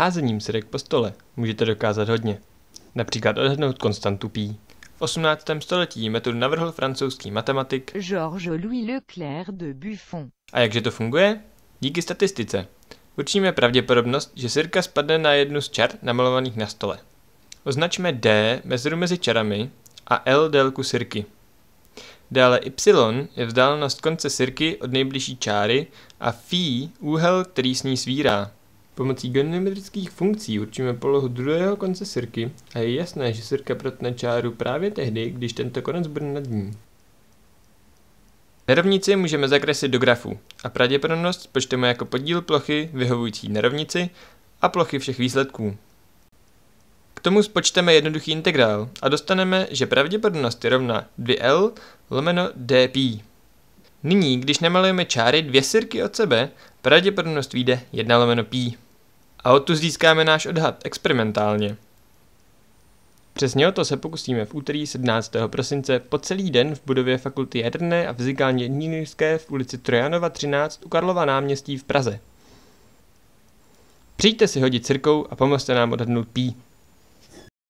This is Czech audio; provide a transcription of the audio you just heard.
Házením syrek po stole můžete dokázat hodně. Například odhadnout konstantu pí. V 18. století metodu navrhl francouzský matematik Georges Louis Leclerc de Buffon. A jakže to funguje? Díky statistice. Určíme pravděpodobnost, že sirka spadne na jednu z čar namalovaných na stole. Označme D mezeru mezi čarami a L délku sirky. Dále y je vzdálenost konce sirky od nejbližší čáry a φ úhel, který s ní svírá. Pomocí goniometrických funkcí určíme polohu druhého konce sirky a je jasné, že sirka protne čáru právě tehdy, když tento konec bude nad ní. Nerovnici můžeme zakreslit do grafu a pravděpodobnost počteme jako podíl plochy vyhovující nerovnici a plochy všech výsledků. K tomu spočteme jednoduchý integrál a dostaneme, že pravděpodobnost je rovna 2L lomeno dp. Nyní, když namalujeme čáry dvě sirky od sebe, pravděpodobnost vyjde 1 lomeno π. A odtud získáme náš odhad experimentálně. Přesně o to se pokusíme v úterý 17. prosince po celý den v budově Fakulty jaderné a fyzikálně inženýrské v ulici Trojanova 13 u Karlova náměstí v Praze. Přijďte si hodit cirkou a pomozte nám odhadnout pí.